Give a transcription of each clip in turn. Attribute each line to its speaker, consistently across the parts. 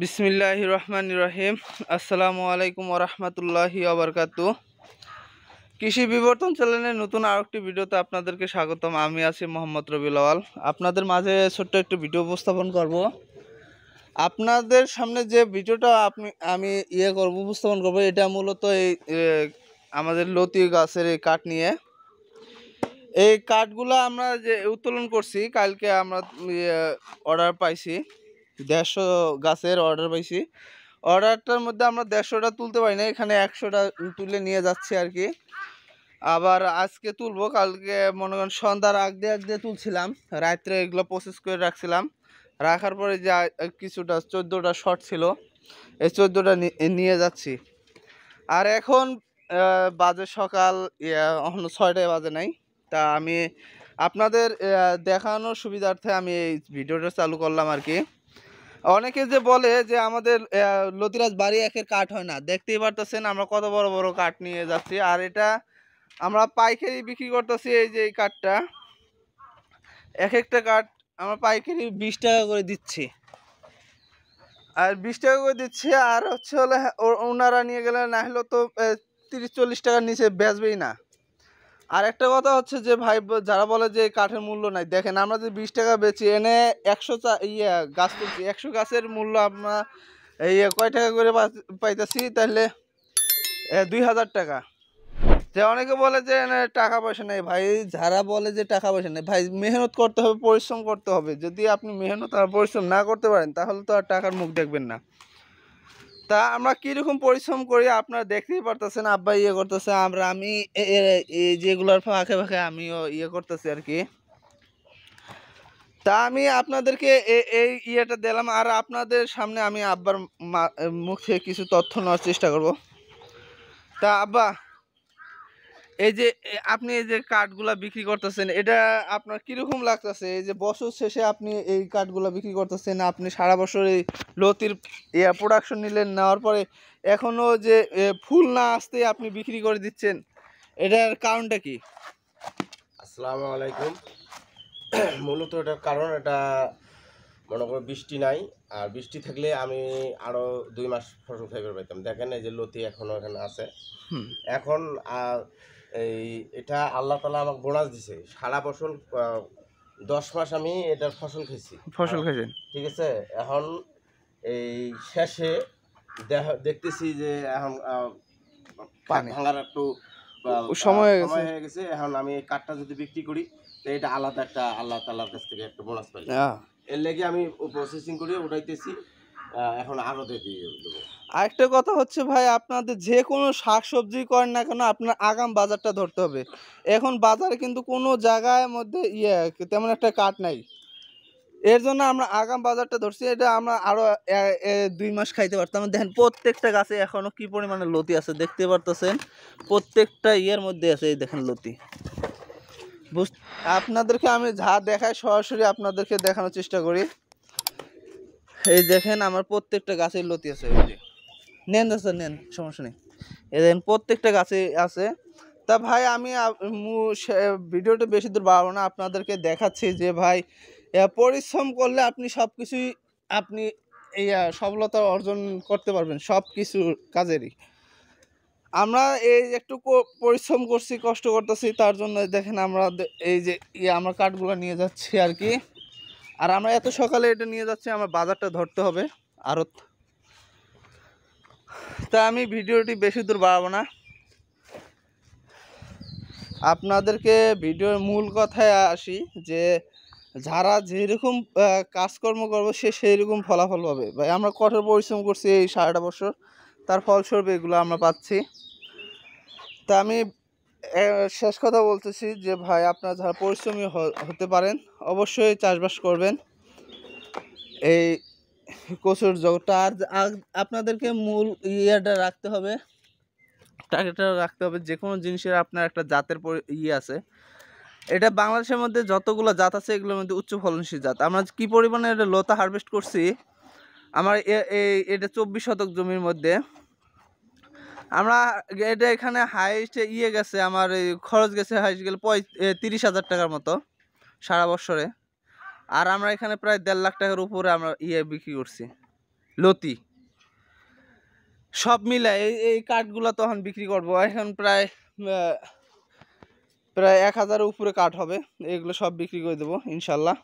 Speaker 1: বিসমিল্লাহ রহমান রহিম আসসালামু আলাইকুম ওরহমতুল্লাহি আবরকাতু কৃষি বিবর্তন চ্যানেলের নতুন আর একটি ভিডিওতে আপনাদেরকে স্বাগতম আমি আছি মোহাম্মদ রবি লওয়াল আপনাদের মাঝে ছোট্ট একটি ভিডিও উপস্থাপন করব আপনাদের সামনে যে ভিডিওটা আপনি আমি ইয়ে করব উপস্থাপন করব এটা মূলত এই আমাদের লতি গাছের এই কাঠ নিয়ে এই কাঠগুলো আমরা যে উত্তোলন করছি কালকে আমরা অর্ডার ইয়ে, পাইছি দেড়শো গাছের অর্ডার পাইছি অর্ডারটার মধ্যে আমরা দেড়শোটা তুলতে পারি না এখানে একশোটা তুলে নিয়ে যাচ্ছি আর কি আবার আজকে তুলবো কালকে মনে করেন সন্ধ্যার আগ দিয়ে আগ দিয়ে তুলছিলাম রাত্রে এগুলো প্রসেস করে রাখছিলাম রাখার পরে যে কিছুটা চোদ্দোটা শর্ট ছিল এই চোদ্দোটা নিয়ে যাচ্ছি আর এখন বাজে সকাল এখন ছয়টায় বাজে নাই তা আমি আপনাদের দেখানোর সুবিধার্থে আমি এই ভিডিওটা চালু করলাম আর কি অনেকে যে বলে যে আমাদের লতিরাজ বাড়ি একের কাঠ হয় না দেখতেই পারতেছেন আমরা কত বড় বড় কাঠ নিয়ে যাচ্ছি আর এটা আমরা পাইকারি বিক্রি করতেছি এই যে এই কাঠটা এক একটা কাঠ আমরা পাইকারি বিশ টাকা করে দিচ্ছি আর বিশ টাকা করে দিচ্ছি আর হচ্ছে হলে হ্যাঁ, ওনারা নিয়ে গেলে না হলেও তো তিরিশ চল্লিশ টাকার নিচে বেচবেই না আর একটা কথা হচ্ছে যে ভাই যারা বলে যে কাঠের মূল্য নাই দেখেন আমরা যে বিশ টাকা বেচি এনে একশো ইয়ে গাছ তুলছি একশো গাছের মূল্য আমরা এই কয় টাকা করে পাইতেছি তাহলে দুই হাজার টাকা যে অনেকে বলে যে টাকা পয়সা নেই ভাই যারা বলে যে টাকা পয়সা নেই ভাই মেহনত করতে হবে পরিশ্রম করতে হবে যদি আপনি মেহনত আর পরিশ্রম না করতে পারেন তাহলে তো আর টাকার মুখ দেখবেন না তা আমরা কীরকম পরিশ্রম করি আপনারা দেখতেই পারতেছেন আব্বা ইয়ে করতেছে আমরা আমি যেগুলোর ফাঁকে ফাঁকে আমিও ইয়ে করতেছি আর কি তা আমি আপনাদেরকে এই ইয়েটা দিলাম আর আপনাদের সামনে আমি আব্বার মুখে কিছু তথ্য নেওয়ার চেষ্টা করব তা আব্বা এই যে আপনি এই যে কাঠগুলা বিক্রি করতেছেন এটা আপনার কিরকম লাগতেছে এই যে বছর শেষে আপনি এই কাঠগুলা বিক্রি করতেছেন আপনি সারা বছর এই লতির ইয়া প্রোডাকশন নিলেন নেওয়ার পরে এখনও যে ফুল না আসতে আপনি বিক্রি করে দিচ্ছেন এটার
Speaker 2: কারণটা কি আসসালামু আলাইকুম মূলত এটার কারণ এটা মনে করো বৃষ্টি নাই আর বৃষ্টি থাকলে আমি আরও দুই মাস ফসল খাইবার পাইতাম দেখেন এই যে লতি এখনও এখানে আছে এখন আর এই এটা আল্লাহ তালা আমাকে বোনাস দিছে সারা বছর দশ মাস আমি এটার ফসল খেয়েছি ফসল খেয়েছেন ঠিক আছে এখন এই শেষে দেখতেছি যে এখন পানি ভাঙার একটু সময় হয়ে গেছে এখন আমি কাঠটা যদি বিক্রি করি তো এটা আলাদা একটা আল্লাহ কাছ থেকে একটা বোনাস পাই এর লেগে আমি প্রসেসিং করি ওটাইতেছি এখন আড়তে দিয়ে
Speaker 1: আরেকটা কথা হচ্ছে ভাই আপনাদের যে কোনো শাক সবজি করেন না কেন আপনার আগাম বাজারটা ধরতে হবে এখন বাজারে কিন্তু কোনো জায়গায় মধ্যে ইয়ে তেমন একটা কাট নাই এর জন্য আমরা আগাম বাজারটা ধরছি এটা আমরা আরও দুই মাস খাইতে পারতাম দেখেন প্রত্যেকটা গাছে এখনও কি পরিমাণে লতি আছে দেখতে পারতেছেন প্রত্যেকটা ইয়ের মধ্যে আছে এই দেখেন লতি বুঝ আপনাদেরকে আমি যা দেখাই সরাসরি আপনাদেরকে দেখানোর চেষ্টা করি এই দেখেন আমার প্রত্যেকটা গাছের লতি আছে ওই যে নেন স্যার নেন সমস্যা নেই এই দেখেন প্রত্যেকটা গাছে আছে তা ভাই আমি ভিডিওটা বেশি দূর বাড়াবো না আপনাদেরকে দেখাচ্ছি যে ভাই পরিশ্রম করলে আপনি সব কিছুই আপনি এই সফলতা অর্জন করতে পারবেন সব কিছু কাজেরই আমরা এই একটু পরিশ্রম করছি কষ্ট করতেছি তার জন্য দেখেন আমরা এই যে ইয়ে আমরা কাঠগুলো নিয়ে যাচ্ছি আর কি আর আমরা এত সকালে এটা নিয়ে যাচ্ছি আমার বাজারটা ধরতে হবে আরও তা আমি ভিডিওটি বেশি দূর বাড়াবো না আপনাদেরকে ভিডিওর মূল কথায় আসি যে যারা যেরকম কাজকর্ম করবো সে সেই রকম ফলাফল পাবে ভাই আমরা কঠোর পরিশ্রম করছি এই সারাটা বছর তার ফলস্বরূপ এগুলো আমরা পাচ্ছি তা আমি শেষ কথা বলতেছি যে ভাই আপনার যারা পরিশ্রমী হতে পারেন অবশ্যই চাষবাস করবেন এই কচুর জগৎটা আর আপনাদেরকে মূল ইয়েটা রাখতে হবে টার্গেটটা রাখতে হবে যে কোনো জিনিসের আপনার একটা জাতের ইয়ে আছে এটা বাংলাদেশের মধ্যে যতগুলো জাত আছে এগুলোর মধ্যে উচ্চ ফলনশীল জাত আমরা কি পরিমাণে এটা লোতা হারভেস্ট করছি আমার এটা চব্বিশ শতক জমির মধ্যে আমরা এটা এখানে হাইস্টে ইয়ে গেছে আমার খরচ গেছে হাইস্ট গেলে পঁয় তিরিশ হাজার টাকার মতো সারা বছরে আর আমরা এখানে প্রায় দেড় লাখ টাকার উপরে আমরা ইয়ে বিক্রি করছি লতি সব মিলে এই এই কাঠগুলো তখন বিক্রি করব এখন প্রায় প্রায় এক হাজারের উপরে কাঠ হবে এগুলো সব বিক্রি করে দেবো ইনশাল্লাহ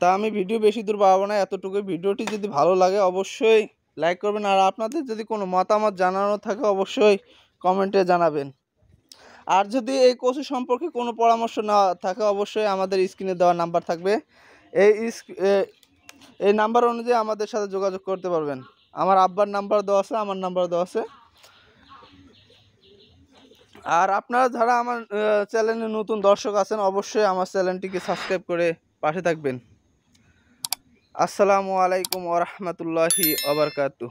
Speaker 1: তা আমি ভিডিও বেশি দূর পাবো না এতটুকু ভিডিওটি যদি ভালো লাগে অবশ্যই লাইক করবেন আর আপনাদের যদি কোনো মতামত জানানো থাকে অবশ্যই কমেন্টে জানাবেন আর যদি এই কচু সম্পর্কে কোনো পরামর্শ না থাকে অবশ্যই আমাদের স্ক্রিনে দেওয়া নাম্বার থাকবে এই এই নাম্বার অনুযায়ী আমাদের সাথে যোগাযোগ করতে পারবেন আমার আব্বার নাম্বার দেওয়া আছে আমার নাম্বার দেওয়া আছে আর আপনারা যারা আমার চ্যানেলে নতুন দর্শক আছেন অবশ্যই আমার চ্যানেলটিকে সাবস্ক্রাইব করে পাশে থাকবেন আসসালামু আলাইকুম ওরহমতুল্লাহি আবরকাতু